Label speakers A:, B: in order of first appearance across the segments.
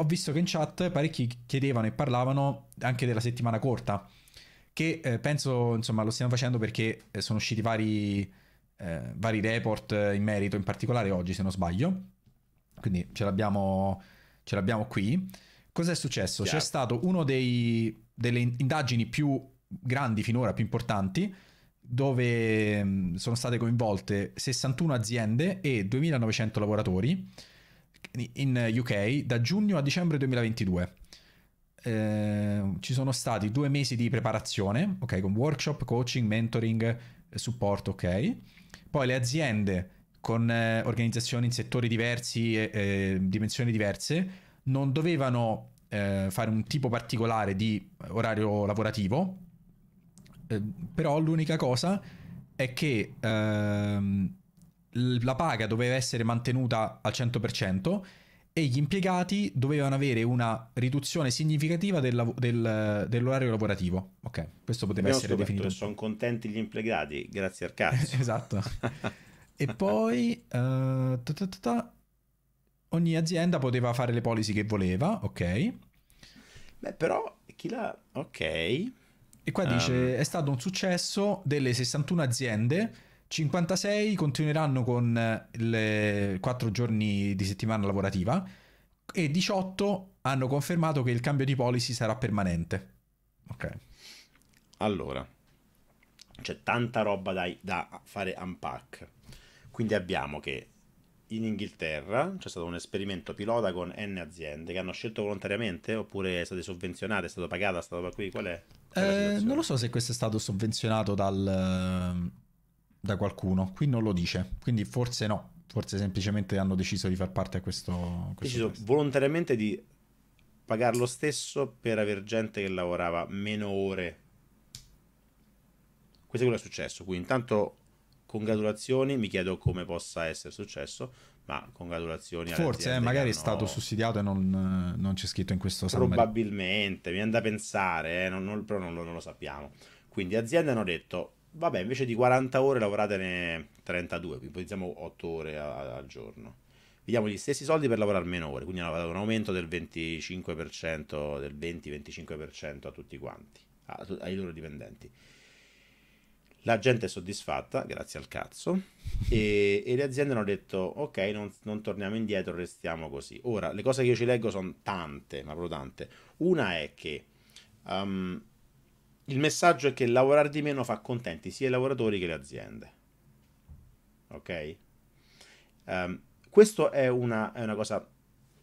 A: ho visto che in chat parecchi chiedevano e parlavano anche della settimana corta, che eh, penso insomma lo stiamo facendo perché eh, sono usciti vari, eh, vari report in merito, in particolare oggi se non sbaglio, quindi ce l'abbiamo, ce l'abbiamo qui. Cos'è successo? Chiaro. C'è stato uno dei, delle indagini più grandi finora, più importanti, dove mm, sono state coinvolte 61 aziende e 2900 lavoratori in eh, UK da giugno a dicembre 2022. Eh, ci sono stati due mesi di preparazione, ok, con workshop, coaching, mentoring, eh, supporto, ok. Poi le aziende con eh, organizzazioni in settori diversi e eh, dimensioni diverse non dovevano eh, fare un tipo particolare di orario lavorativo, ehm, però l'unica cosa è che ehm, la paga doveva essere mantenuta al 100% e gli impiegati dovevano avere una riduzione significativa del, del, dell'orario lavorativo. Ok, questo poteva Abbiamo essere definito. Sono
B: contenti gli impiegati, grazie al cazzo. esatto. e poi...
A: Uh, ta ta ta ogni azienda poteva fare le policy che
B: voleva, ok? Beh, però chi l'ha. ok. E qua um. dice,
A: ehm. è stato un successo delle 61 aziende 56 continueranno con eh, le 4 giorni di settimana lavorativa e 18 hanno confermato che il cambio di policy sarà permanente. Ok.
B: Allora, c'è tanta roba da, da fare unpack. Quindi abbiamo che in Inghilterra c'è stato un esperimento pilota con N aziende che hanno scelto volontariamente oppure è state sovvenzionate, è stato pagata, è stato qui, qual è?
A: Qual è eh, non lo so se questo è stato sovvenzionato dal, da qualcuno. Qui non lo dice, quindi forse no, forse semplicemente hanno deciso di far parte a questo... questo deciso
B: test. volontariamente di pagare lo stesso per aver gente che lavorava meno ore. Questo è quello che è successo, quindi intanto congratulazioni, mi chiedo come possa essere successo, ma congratulazioni. Forse eh, magari hanno... è stato
A: sussidiato e non, non, c'è scritto in questo summary.
B: Probabilmente, mi viene da pensare, eh, non, non, però non lo, non lo sappiamo. Quindi aziende hanno detto Vabbè, invece di 40 ore lavoratene 32, ipotizziamo 8 ore a, al giorno. Vi diamo gli stessi soldi per lavorare meno ore, quindi un aumento del 25%, del 20-25% a tutti quanti, a, ai loro dipendenti. La gente è soddisfatta, grazie al cazzo, e, e le aziende hanno detto ok, non, non, torniamo indietro, restiamo così. Ora, le cose che io ci leggo sono tante, ma proprio tante. Una è che um, il messaggio è che lavorare di meno fa contenti sia i lavoratori che le aziende. Ok? Um, questo è una, è una, cosa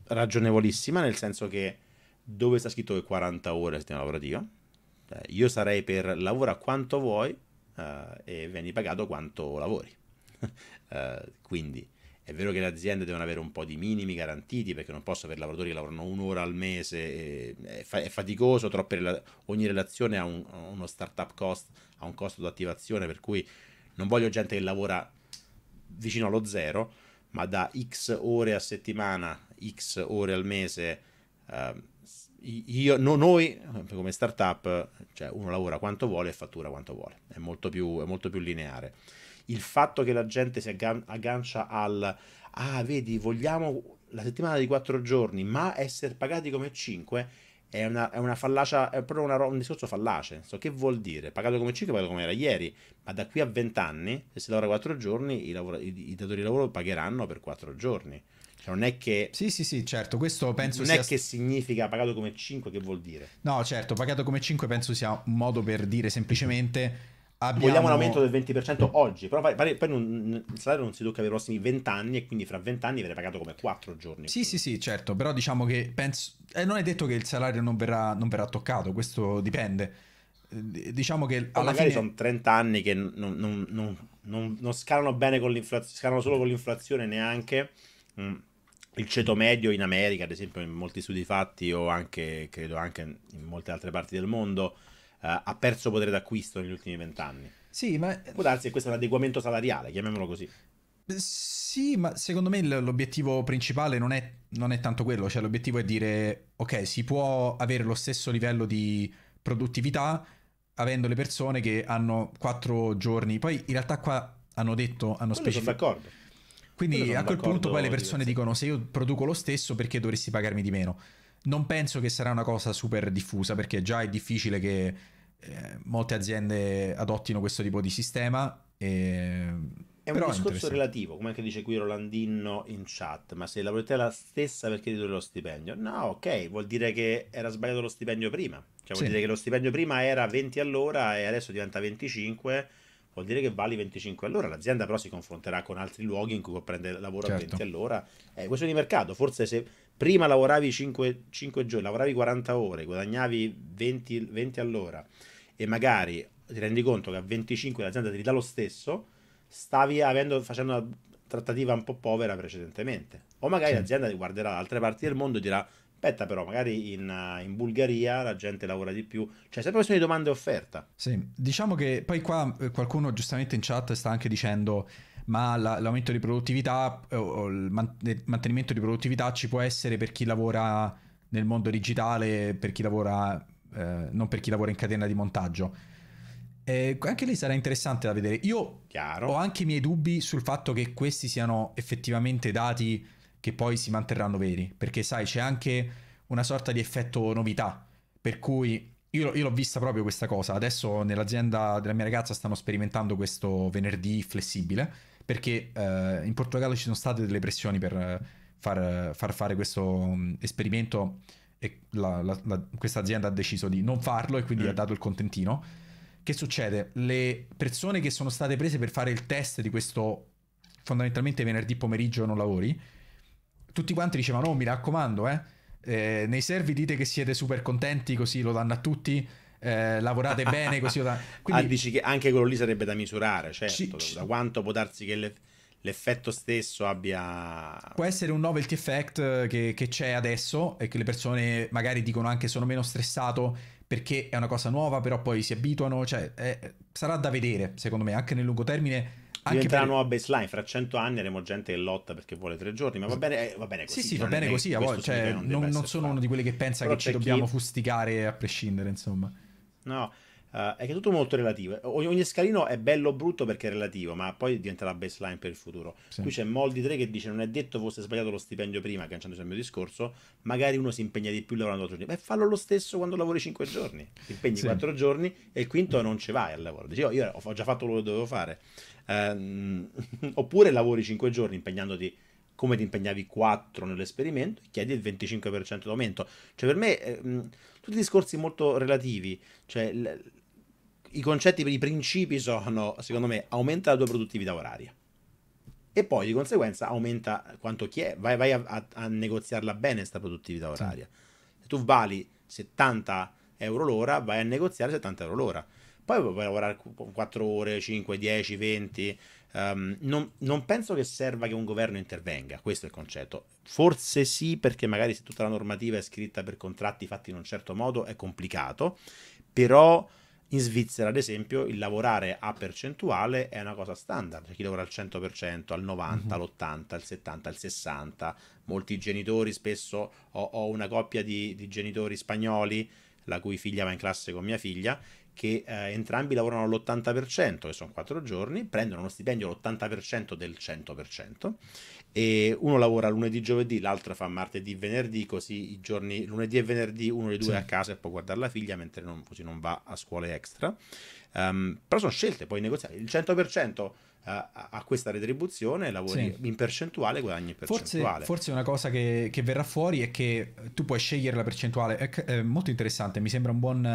B: ragionevolissima, nel senso che dove sta scritto che 40 ore stiamo lavorativa? Eh, cioè, io sarei per lavora quanto vuoi eh, e vieni pagato quanto lavori. eh, quindi è vero che le aziende devono avere un po' di minimi garantiti perché non posso avere lavoratori che lavorano un'ora al mese, è, fa- è faticoso, rela- ogni relazione ha, un, uno startup cost, ha un costo di attivazione, per cui non voglio gente che lavora vicino allo zero, ma da x ore a settimana, x ore al mese. Eh, io, no, noi come startup, cioè uno lavora quanto vuole e fattura quanto vuole, è molto più, è molto più lineare. Il fatto che la gente si aggan- aggancia al, ah vedi, vogliamo la settimana di 4 giorni, ma essere pagati come 5 è una, è una fallacia, è proprio una, un discorso fallace. So, che vuol dire? Pagato come 5, pagato come era ieri, ma da qui a 20 anni, se si lavora 4 giorni, i, lavora, i, i datori di lavoro pagheranno per 4 giorni. Cioè, non è che. Sì, sì, sì, certo. Questo penso non sia... è che significa pagato come 5, che vuol dire?
A: No, certo, pagato come 5 penso sia un modo per dire semplicemente. Abbiamo... Vogliamo un aumento
B: del 20% oggi, però pare, poi non, il salario non si tocca per i prossimi 20 anni e quindi fra 20 anni verrà pagato come 4 giorni. Sì,
A: sì, sì, certo, però diciamo che penso... Eh, non è detto che il salario non verrà, non verrà toccato, questo dipende. Eh, diciamo che... Alla magari fine... sono
B: 30 anni che non, non, non, scalano bene con l'inflazione, scalano solo con l'inflazione neanche. Mm il ceto medio in America, ad esempio, in molti studi fatti o anche, credo anche in molte altre parti del mondo, eh, ha perso potere d'acquisto negli ultimi vent'anni. Sì, ma... Eh, può darsi che questo è un adeguamento salariale, chiamiamolo così.
A: Sì, ma secondo me l'obiettivo principale non è, non è tanto quello, cioè l'obiettivo è dire, ok, si può avere lo stesso livello di produttività avendo le persone che hanno quattro giorni, poi in realtà qua hanno detto, hanno specificato... Sono
B: d'accordo quindi a quel punto poi le persone
A: dicono se io produco lo stesso perché dovresti pagarmi di meno. Non penso che sarà una cosa super diffusa perché già è difficile che eh, molte aziende adottino questo tipo di sistema. E...
B: È un Però discorso è relativo, come anche dice qui Rolandino in chat, ma se la priorità è la stessa perché ti do lo stipendio? No, ok, vuol dire che era sbagliato lo stipendio prima. Cioè vuol sì. dire che lo stipendio prima era 20 all'ora e adesso diventa 25 vuol dire che vali 25 all'ora, l'azienda però si confronterà con altri luoghi in cui può prendere lavoro certo. a 20 all'ora, è eh, questione di mercato, forse se prima lavoravi 5, 5 giorni, lavoravi 40 ore, guadagnavi 20, 20 all'ora e magari ti rendi conto che a 25 l'azienda ti dà lo stesso, stavi avendo, facendo una trattativa un po' povera precedentemente. O magari sì. l'azienda guarderà da altre parti del mondo e dirà Aspetta però, magari in, eh, in, Bulgaria la gente lavora di più, cioè sempre questione di domanda e offerta. Sì,
A: diciamo che poi qua eh, qualcuno giustamente in chat sta anche dicendo ma la, l'aumento di produttività eh, o, il mantenimento di produttività ci può essere per chi lavora nel mondo digitale, per chi lavora, eh, non per chi lavora in catena di montaggio. Eh, anche lì sarà interessante da vedere. Io Chiaro. ho anche i miei dubbi sul fatto che questi siano effettivamente dati che poi si manterranno veri, perché sai c'è anche una sorta di effetto novità, per cui io, io l'ho vista proprio questa cosa, adesso nell'azienda della mia ragazza stanno sperimentando questo venerdì flessibile, perché eh, in Portogallo ci sono state delle pressioni per far, far fare questo mm, esperimento e questa azienda ha deciso di non farlo e quindi mm. ha dato il contentino. Che succede? Le persone che sono state prese per fare il test di questo fondamentalmente venerdì pomeriggio non lavori, tutti quanti dicevano, oh, mi raccomando, eh, eh, nei servi dite che siete super contenti, così lo danno a tutti. Eh, lavorate bene così. Quindi... Ah,
B: dici che anche quello lì sarebbe da misurare, certo, ci, ci... da quanto può darsi che le, l'effetto stesso abbia...
A: Può essere un novelty effect eh, che, che, c'è adesso e che le persone magari dicono anche sono meno stressato perché è una cosa nuova, però poi si abituano, cioè è, eh, sarà da vedere, secondo me, anche nel lungo termine
B: diventeranno per... nuova baseline. Fra 100 anni avremo gente che lotta perché vuole tre giorni. Ma va bene, eh, va bene così. Sì, sì, va bene così. Voi, cioè, non, non sono fatto.
A: uno di quelli che pensa Però che ci chi... dobbiamo fustigare a prescindere, insomma.
B: No, Uh, è che è tutto molto relativo. Eh, ogni, ogni scalino è bello o brutto perché è relativo, ma poi diventa la baseline per il futuro. Sì. Qui c'è Moldi 3 che dice: Non è detto fosse sbagliato lo stipendio prima, agganciandosi al mio discorso. Magari uno si impegna di più lavorando 4 giorni. Beh, fallo lo stesso quando lavori 5 giorni. Ti impegni sì. 4 giorni e il quinto non ci vai al lavoro. Dici, io, oh, io ho già fatto quello che dovevo fare. Um, oppure lavori 5 giorni impegnandoti come ti impegnavi 4 nell'esperimento e chiedi il 25% d'aumento. Cioè, per me, eh, tutti discorsi molto relativi. Cioè, l- i concetti i principi sono, secondo me, aumenta la tua produttività oraria. E poi di conseguenza aumenta quanto chi è, vai, vai a, a, a, negoziarla bene questa produttività oraria. Sì. Se tu vali 70 euro l'ora, vai a negoziare 70 euro l'ora. Poi puoi lavorare 4 ore, 5, 10, 20. Um, non, non, penso che serva che un governo intervenga, questo è il concetto. Forse sì, perché magari se tutta la normativa è scritta per contratti fatti in un certo modo è complicato, però in Svizzera, ad esempio, il lavorare a percentuale è una cosa standard, c'è chi lavora al 100%, al 90%, mm-hmm. all'80%, al 70%, al 60%. Molti genitori, spesso ho, ho una coppia di, di genitori spagnoli, la cui figlia va in classe con mia figlia, che eh, entrambi lavorano all'80%, che sono 4 giorni, prendono uno stipendio all'80% del 100%, e uno lavora lunedì, giovedì, l'altro fa martedì, venerdì, così i giorni lunedì e venerdì uno dei due sì. è a casa e può guardare la figlia, mentre non, così non va a scuole extra. Um, però sono scelte puoi negoziare. il 100% eh, a questa retribuzione lavori sì. in percentuale guadagni in percentuale forse,
A: forse una cosa che, che, verrà fuori è che tu puoi scegliere la percentuale è, molto interessante mi sembra un buon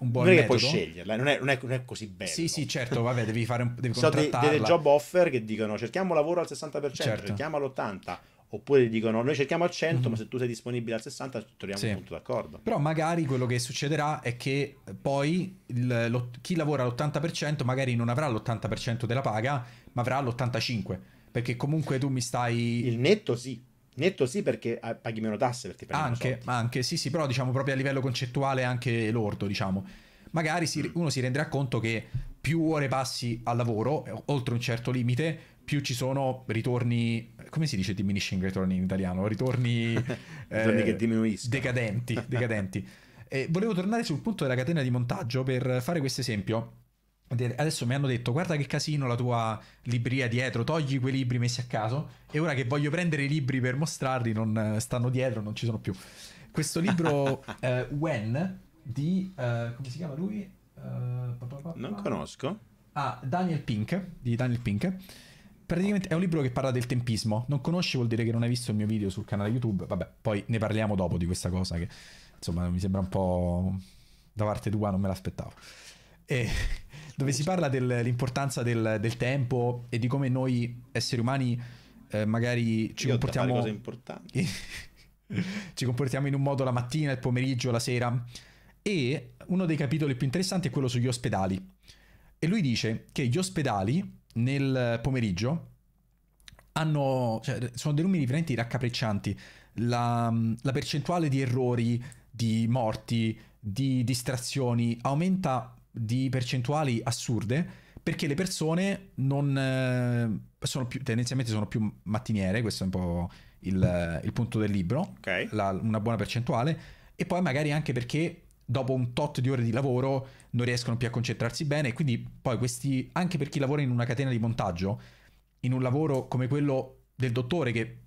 A: un buon non metodo. è che puoi sceglierla,
B: non è, non è, non è così bello. Sì, sì, certo,
A: vabbè, devi fare un, devi Sono dei, delle job
B: offer che dicono cerchiamo lavoro al 60%, certo. cerchiamo all'80%, oppure dicono noi cerchiamo al 100%, mm-hmm. ma se tu sei disponibile al 60% ci troviamo sì. punto d'accordo.
A: Però magari quello che succederà è che eh, poi il, lo, chi lavora all'80% magari non avrà l'80% della paga, ma avrà l'85%, perché comunque tu mi stai... Il netto sì.
B: Netto sì perché ah, paghi meno tasse. Perché
A: anche, anche, sì sì, però diciamo proprio a livello concettuale anche lordo, diciamo. Magari si, mm. uno si renderà conto che più ore passi al lavoro, eh, oltre un certo limite, più ci sono ritorni, come si dice diminishing return in italiano? Ritorni, eh, ritorni eh, che diminuiscono. Decadenti, decadenti. volevo tornare sul punto della catena di montaggio per fare questo esempio. Adesso mi hanno detto guarda che casino la tua libreria dietro, togli quei libri messi a caso e ora che voglio prendere i libri per mostrarli non eh, stanno dietro, non ci sono più. Questo libro uh, eh, When di... Uh, come si chiama lui? Uh,
B: non conosco.
A: Ah, Daniel Pink, di Daniel Pink. Praticamente è un libro che parla del tempismo. Non conosci vuol dire che non hai visto il mio video sul canale YouTube. Vabbè, poi ne parliamo dopo di questa cosa che insomma mi sembra un po' da parte tua, non me l'aspettavo. E dove si parla dell'importanza del, del, tempo e di come noi esseri umani eh, magari ci Io comportiamo... Cose importanti. ci comportiamo in un modo la mattina, il pomeriggio, la sera. E uno dei capitoli più interessanti è quello sugli ospedali. E lui dice che gli ospedali nel pomeriggio hanno, cioè, sono dei numeri veramente raccapriccianti. La, la percentuale di errori, di morti, di distrazioni aumenta di percentuali assurde perché le persone non eh, sono più, tendenzialmente sono più mattiniere, questo è un po' il, il punto del libro, okay. la, una buona percentuale, e poi magari anche perché dopo un tot di ore di lavoro non riescono più a concentrarsi bene, quindi poi questi, anche per chi lavora in una catena di montaggio, in un lavoro come quello del dottore che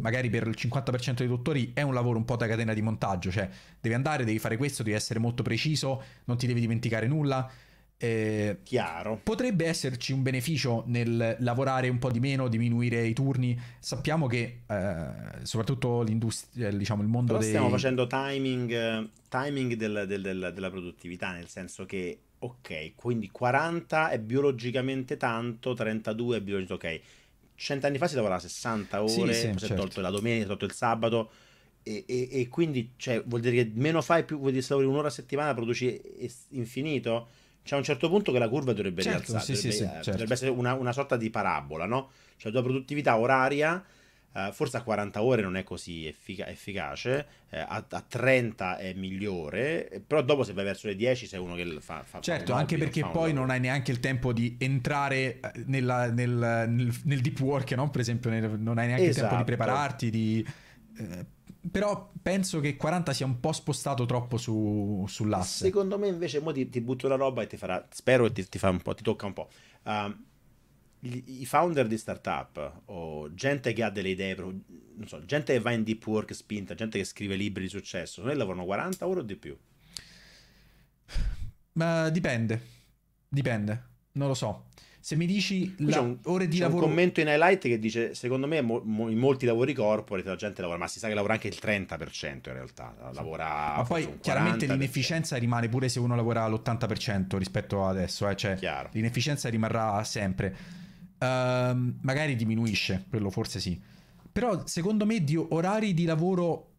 A: magari per il 50% dei dottori è un lavoro un po' da catena di montaggio, cioè devi andare, devi fare questo, devi essere molto preciso, non ti devi dimenticare nulla. Eh, Chiaro. Potrebbe esserci un beneficio nel lavorare un po' di meno, diminuire i turni. Sappiamo che eh, soprattutto l'industria, eh, diciamo il mondo Però dei... Stiamo facendo
B: timing, eh, timing del, del, del, della produttività, nel senso che, ok, quindi 40 è biologicamente tanto, 32 è biologicamente ok cent'anni fa si lavorava 60 ore, sì, sì, poi certo. si è tolto certo. la domenica, si è tolto il sabato. E, e, e, quindi cioè, vuol dire che meno fai più vuol dire che lavori un'ora a settimana produci infinito c'è un certo punto che la curva dovrebbe certo, rialzare sì, dovrebbe, sì, sì, eh, certo. dovrebbe certo. essere una, una, sorta di parabola no? cioè la tua produttività oraria Uh, forse a 40 ore non è così effic- efficace, eh, a-, a, 30 è migliore, eh, però dopo se vai verso le 10 sei uno che fa... fa certo, fa anche perché poi
A: non hai neanche il tempo di entrare eh, nella, nel, nel, nel, deep work, no? per esempio, nel, non hai neanche esatto. il tempo di esatto. prepararti, di... Eh, però penso che 40 sia un po' spostato troppo su, sull'asse.
B: Secondo me invece mo ti, ti butto la roba e ti farà, spero che ti, ti, fa un po', ti tocca un po'. Uh, i founder di startup o gente che ha delle idee, non so, gente che va in deep work spinta, gente che scrive libri di successo, noi lavorano 40 ore o di più?
A: Ma dipende, dipende, non lo so. Se mi dici la... un, ore di c'è lavoro... C'è un
B: commento in highlight che dice, secondo me mo, mo, in molti lavori corporate la gente lavora, ma si sa che lavora anche il 30% in realtà, lavora... Ma poi chiaramente
A: l'inefficienza rimane pure se uno lavora all'80% rispetto ad adesso, eh? cioè, l'inefficienza rimarrà sempre Uh, magari diminuisce, quello forse sì. Però secondo me di orari di lavoro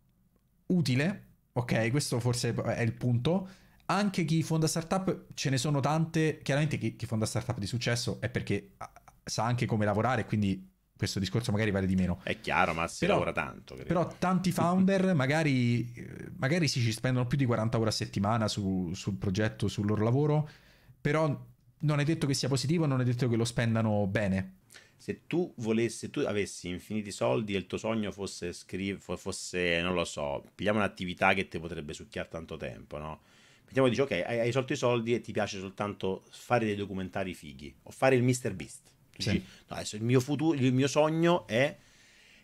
A: utile, ok, questo forse è il punto. Anche chi fonda startup, ce ne sono tante. Chiaramente chi, chi fonda startup di successo è perché ah, sa anche come lavorare, quindi questo discorso magari vale di meno.
B: È chiaro, ma si però, lavora tanto. Credo.
A: Però tanti founder magari, magari sì, ci spendono più di 40 ore a settimana su, sul progetto, sul loro lavoro, però non è detto che sia positivo, non è detto che lo spendano bene.
B: Se tu volessi, tu avessi infiniti soldi e il tuo sogno fosse scrivere, fosse, non lo so, pigliamo un'attività che ti potrebbe succhiare tanto tempo, no? Mettiamo dici, ok, hai, hai soltanto i soldi e ti piace soltanto fare dei documentari fighi o fare il Mr. Beast. Sì. Dici, no, adesso il mio, futuro, il mio sogno è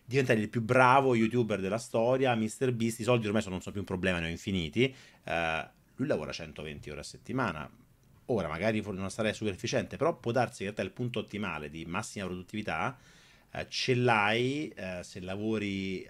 B: diventare il più bravo youtuber della storia, Mr. Beast, i soldi ormai sono, non sono più un problema, ne ho infiniti. Uh, lui lavora 120 ore a settimana, Ora, magari non sarai super efficiente, però può darsi che in realtà il punto ottimale di massima produttività eh, ce l'hai eh, se lavori eh,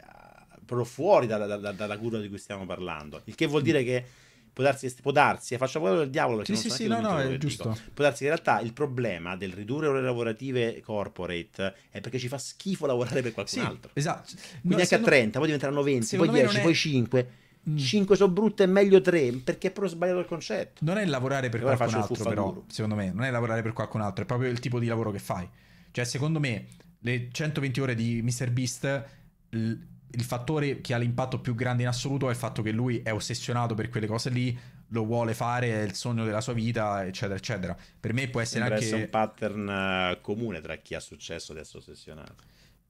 B: proprio fuori dalla, dalla, dalla curva di cui stiamo parlando. Il che vuol dire che può darsi, può darsi eh, facciamo quello del diavolo. Sì, sì, sì, no, no, è giusto. Dico. Può darsi che in realtà il problema del ridurre ore lavorative corporate è eh, perché ci fa schifo lavorare per qualcun sì, altro. Esatto. Quindi no, anche a 30, non... poi diventeranno 20, poi 10, poi 5. Mm. 5 sono brutte è meglio 3 perché è proprio sbagliato il concetto.
A: Non è lavorare per allora qualcun altro, però, secondo me, non è lavorare per qualcun altro, è proprio il tipo di lavoro che fai. Cioè, secondo me, le 120 ore di Mr. Beast, il, il fattore che ha l'impatto più grande in assoluto è il fatto che lui è ossessionato per quelle cose lì, lo vuole fare, è il sogno della sua vita, eccetera, eccetera.
B: Per me può essere Sembra anche... un pattern eh, comune tra chi ha successo ed è ossessionato.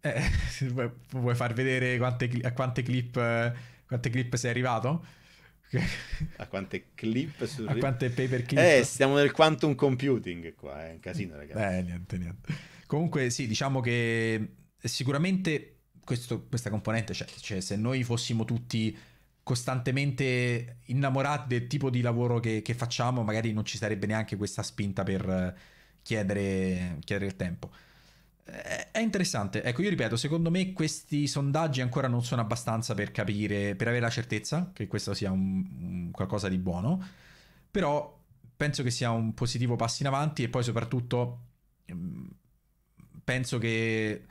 A: Eh, vuoi far vedere quante, quante clip eh, quante clip sei arrivato?
B: a quante clip su... a quante paper clip eh stiamo nel quantum computing qua eh, è un casino ragazzi
A: eh niente niente comunque sì diciamo che sicuramente questo, questa componente cioè, cioè, se noi fossimo tutti costantemente innamorati del tipo di lavoro che, che facciamo magari non ci sarebbe neanche questa spinta per chiedere, chiedere il tempo è interessante, ecco io ripeto, secondo me questi sondaggi ancora non sono abbastanza per capire, per avere la certezza che questo sia un, un qualcosa di buono, però penso che sia un positivo passo in avanti e poi soprattutto mm, penso che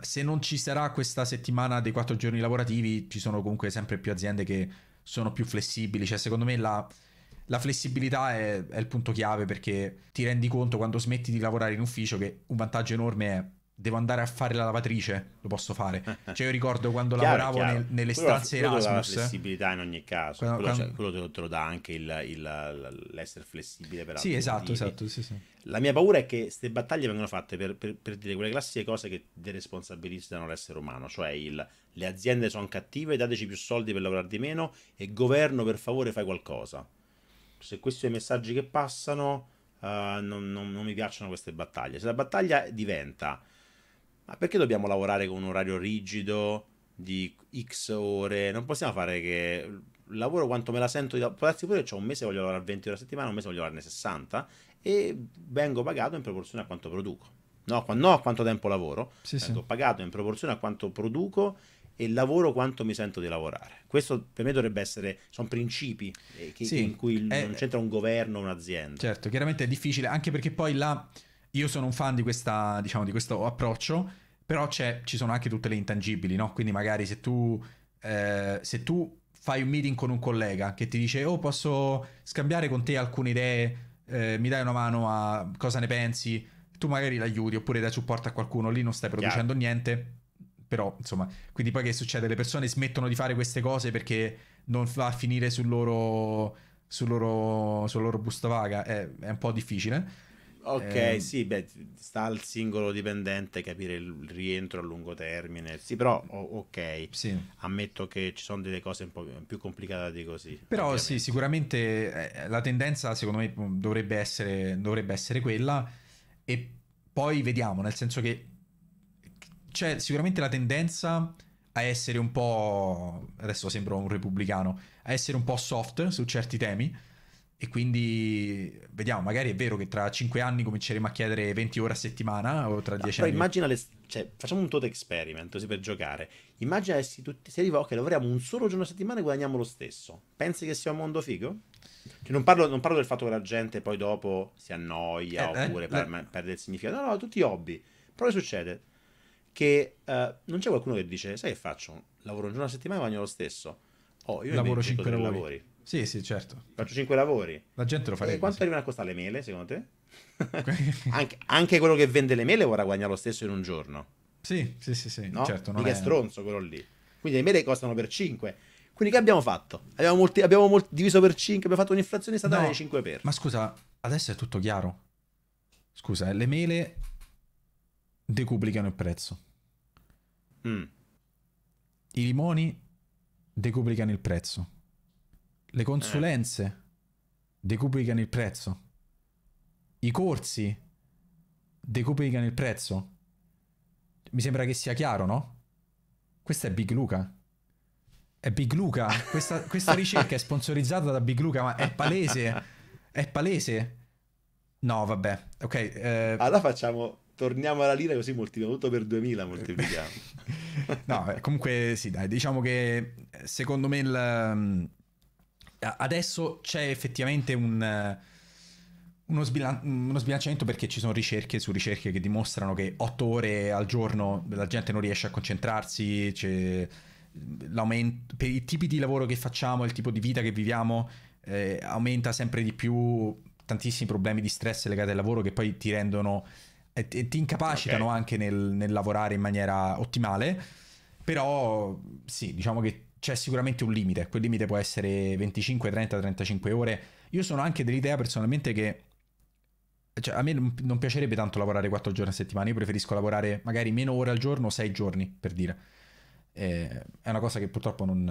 A: se non ci sarà questa settimana dei quattro giorni lavorativi ci sono comunque sempre più aziende che sono più flessibili, cioè secondo me la la flessibilità è, è il punto chiave perché ti rendi conto quando smetti di lavorare in ufficio che un vantaggio enorme è devo andare a fare la lavatrice, lo posso fare. Cioè, io ricordo quando chiaro, lavoravo chiaro. Nel, nelle quello stanze quello Erasmus. La flessibilità
B: in ogni caso, quello, quello, cioè, quello te, lo, te, lo, dà anche il, il, l'essere flessibile per Sì, esatto, motivi.
A: esatto. Sì, sì.
B: La mia paura è che queste battaglie vengano fatte per, per, per dire quelle classiche cose che deresponsabilizzano l'essere umano, cioè il le aziende sono cattive, dateci più soldi per lavorare di meno e governo per favore fai qualcosa se questi sono i messaggi che passano, uh, non, non, non mi piacciono queste battaglie. Se la battaglia diventa, ma perché dobbiamo lavorare con un orario rigido di x ore? Non possiamo fare che lavoro quanto me la sento di può darsi pure che ho un mese voglio lavorare 20 ore a settimana un mese voglio lavorare 60 e vengo pagato in proporzione a quanto produco no, no a quanto tempo lavoro sì, sì. pagato in proporzione a quanto produco e lavoro quanto mi sento di lavorare. Questo per me dovrebbe essere, sono principi eh, che, sì, in cui è, eh, non c'entra un governo, un'azienda. Certo, chiaramente
A: è difficile, anche perché poi là io sono un fan di, questa, diciamo, di questo approccio, però ci sono anche tutte le intangibili, no? Quindi magari se tu, eh, se tu fai un meeting con un collega che ti dice oh posso scambiare con te alcune idee, eh, mi dai una mano a cosa ne pensi, tu magari l'aiuti oppure dai supporto a qualcuno, lì non stai producendo Chiaro. niente però insomma, quindi poi che succede? Le persone smettono di fare queste cose perché non va a finire sul loro, sul loro, sulla loro busta vaga, è, eh, è un po' difficile. Ok, eh, sì,
B: beh, sta al singolo dipendente capire il rientro a lungo termine. Sì, però ok, sì. ammetto che ci sono delle cose un po' più complicate di così. Però ovviamente.
A: sì, sicuramente eh, la tendenza secondo me dovrebbe essere, dovrebbe essere quella e poi vediamo, nel senso che c'è sicuramente la tendenza a essere un po', adesso sembro un repubblicano, a essere un po' soft su certi temi. E quindi vediamo, magari è vero che tra 5 anni cominceremo a chiedere 20 ore a settimana o tra 10 no, anni. Però immagina, le, cioè, facciamo un
B: tot experiment così per giocare. Immagina se, tutti, se arriva, ok, lavoriamo un solo giorno a settimana e guadagniamo lo stesso. Pensi che sia un mondo figo? Cioè, non, parlo, non, parlo, del fatto che la gente poi dopo si annoia eh, eh oppure eh, per, eh. perde il significato. No, no, tutti hobby. Però che succede? che uh, non c'è qualcuno che dice, sai che faccio? Lavoro un giorno a settimana e bagno lo stesso. Oh, io lavoro 5 lavori. lavori.
A: Sì, sì, certo.
B: Faccio 5 lavori. La gente lo farebbe. E quanto sì. arrivano a costare le mele, secondo te? anche, anche, quello che vende le mele vorrà guadagnare lo stesso in un giorno. Sì, sì, sì, sì. No? Certo, non è... è stronzo quello lì. Quindi le mele costano per 5. Quindi che abbiamo fatto? Abbiamo, molti, abbiamo molti, diviso per 5, abbiamo fatto un'inflazione statale no, di 5 per.
A: Ma scusa, adesso è tutto chiaro. Scusa, eh, le mele decuplicano il prezzo. Mm. I limoni decuplicano il prezzo. Le consulenze eh. decuplicano il prezzo. I corsi decuplicano il prezzo. Mi sembra che sia chiaro, no? Questa è Big Luca. È Big Luca. Questa, questa ricerca è sponsorizzata da Big Luca, ma è palese. È palese. No, vabbè.
B: Ok. Eh... Allora facciamo torniamo alla lira così moltiplichiamo tutto per 2000 moltiplichiamo.
A: no, eh, comunque sì, dai, diciamo che eh, secondo me il, mm, adesso c'è effettivamente un, eh, uno, sbilan- mm, uno, sbilanciamento perché ci sono ricerche su ricerche che dimostrano che 8 ore al giorno la gente non riesce a concentrarsi, mm, per i tipi di lavoro che facciamo, il tipo di vita che viviamo eh, aumenta sempre di più tantissimi problemi di stress legati al lavoro che poi ti rendono e, e ti incapacitano okay. anche nel, nel lavorare in maniera ottimale, però sì, diciamo che c'è sicuramente un limite, quel limite può essere 25, 30, 35 ore. Io sono anche dell'idea personalmente che cioè, a me non piacerebbe tanto lavorare 4 giorni a settimana, io preferisco lavorare magari meno ore al giorno, 6 giorni per dire. Eh, è una cosa che purtroppo non,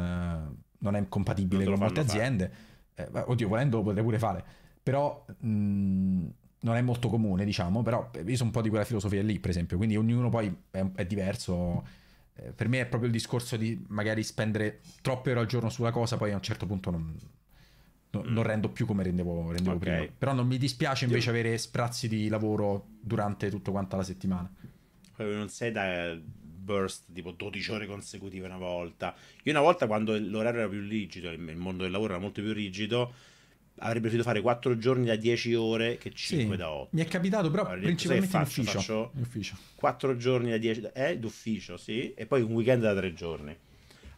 A: non è compatibile non con molte aziende. Eh, oddio, volendo potrei pure fare, però mh, mm, non è molto comune, diciamo, però eh, io sono un po' di quella filosofia lì, per esempio, quindi ognuno poi è, è diverso. Eh, per me è proprio il discorso di magari spendere troppe ore al giorno sulla cosa, poi a un certo punto non, non mm. rendo più come rendevo, rendevo okay. prima. Però non mi dispiace invece io... avere sprazzi di lavoro durante tutto quanto la settimana.
B: Non sei da burst tipo 12 ore consecutive una volta. Io una volta quando l'orario era più rigido, il mondo del lavoro era molto più rigido avrebbe preferito fare 4 giorni da 10 ore che 5 sì, da 8. Mi è capitato però allora, principalmente faccio, in, ufficio, in ufficio. 4 giorni da 10 eh, d'ufficio, sì, e poi un weekend da 3 giorni.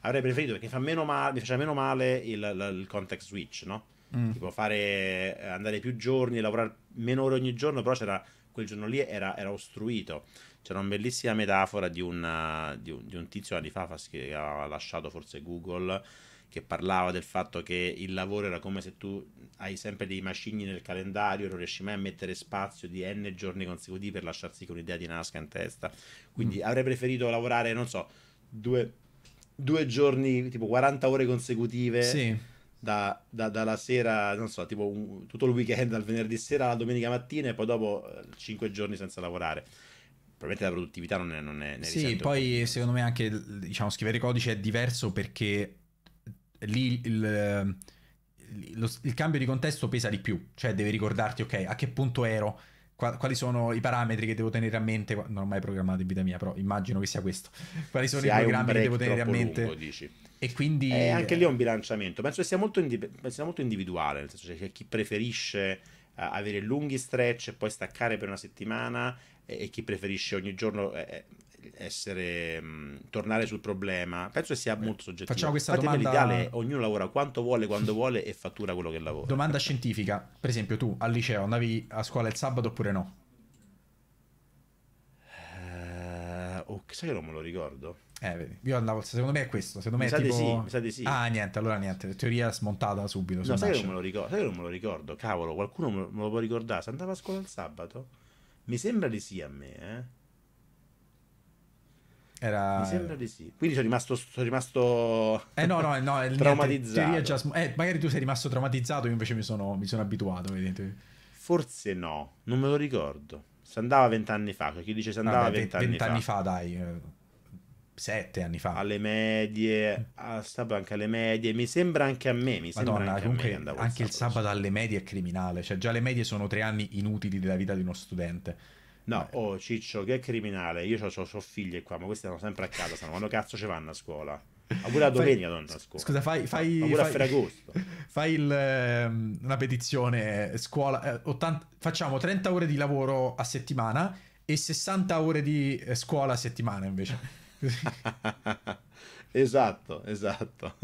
B: Avrei preferito perché fa meno male, mi faceva meno male il, il context switch, no? Mm. Tipo fare eh, andare più giorni, lavorare meno ore ogni giorno, però c'era quel giorno lì era, era ostruito. C'era una bellissima metafora di, una, di, un, di un tizio anni fa che aveva lasciato forse Google che parlava del fatto che il lavoro era come se tu hai sempre dei macigni nel calendario e non riesci mai a mettere spazio di n giorni consecutivi per lasciarsi con l'idea di nasca in testa. Quindi mm. avrei preferito lavorare, non so, due, due giorni, tipo 40 ore consecutive. Sì. Da, da, dalla sera, non so, tipo un, tutto il weekend, dal venerdì sera alla domenica mattina e poi dopo 5 eh, giorni senza lavorare probabilmente la produttività non è, non è ne Sì,
A: poi secondo me anche diciamo, scrivere codice è diverso perché lì il, eh, lo, il, cambio di contesto pesa di più, cioè devi ricordarti, ok, a che punto ero, quali sono i parametri che devo tenere a mente, non ho mai programmato in vita mia, però immagino che sia questo, quali sono Se i programmi che devo tenere a mente. Lungo, dici. E quindi... Eh, anche
B: lì è eh, un bilanciamento, penso che sia molto, indiv- sia molto individuale, nel senso cioè, c'è cioè chi preferisce eh, avere lunghi stretch e poi staccare per una settimana e, chi preferisce ogni giorno essere mh, mm, tornare sul problema penso che sia molto soggettivo facciamo questa Infatti domanda l'ideale ognuno lavora quanto vuole quando vuole e fattura quello che lavora
A: domanda scientifica per esempio tu al liceo andavi a scuola il sabato oppure no?
B: Uh, oh, sai che non me lo ricordo eh vedi
A: io andavo secondo me è questo secondo me mi è tipo... sì, mi sa di sì ah niente allora niente teoria smontata subito no, sai che, non me
B: lo ricordo, sai che non me lo ricordo cavolo qualcuno me lo può ricordare se andava a scuola il sabato mi sembra di sì a me eh era... Mi sembra di sì. Quindi sono rimasto, sono rimasto eh no, no, no, traumatizzato. Già...
A: Eh, magari tu sei rimasto traumatizzato, io invece mi sono, mi sono abituato. Vedete.
B: Forse no, non me lo ricordo. Se andava vent'anni fa. Chi dice se andava vent'anni no, fa? Vent'anni fa, dai. Eh, sette anni fa. Alle medie, mm. ah, a anche alle medie. Mi sembra anche a me. Mi Madonna, sembra anche comunque anche il sabato alle medie è criminale. Cioè, già le medie sono tre anni
A: inutili della vita di uno studente
B: No, Beh. oh Ciccio, che criminale. Io ho, ho, ho figlie qua, ma questi stanno sempre a casa. Stanno. quando cazzo ci vanno a scuola? Oppure pure la domenica fai, non a scuola. Scusa, fai. fai pure a Ferragosto.
A: Fai il, ehm, una petizione eh, scuola. 80, eh, facciamo 30 ore di lavoro a settimana e 60 ore di eh, scuola a settimana invece.
B: esatto, esatto.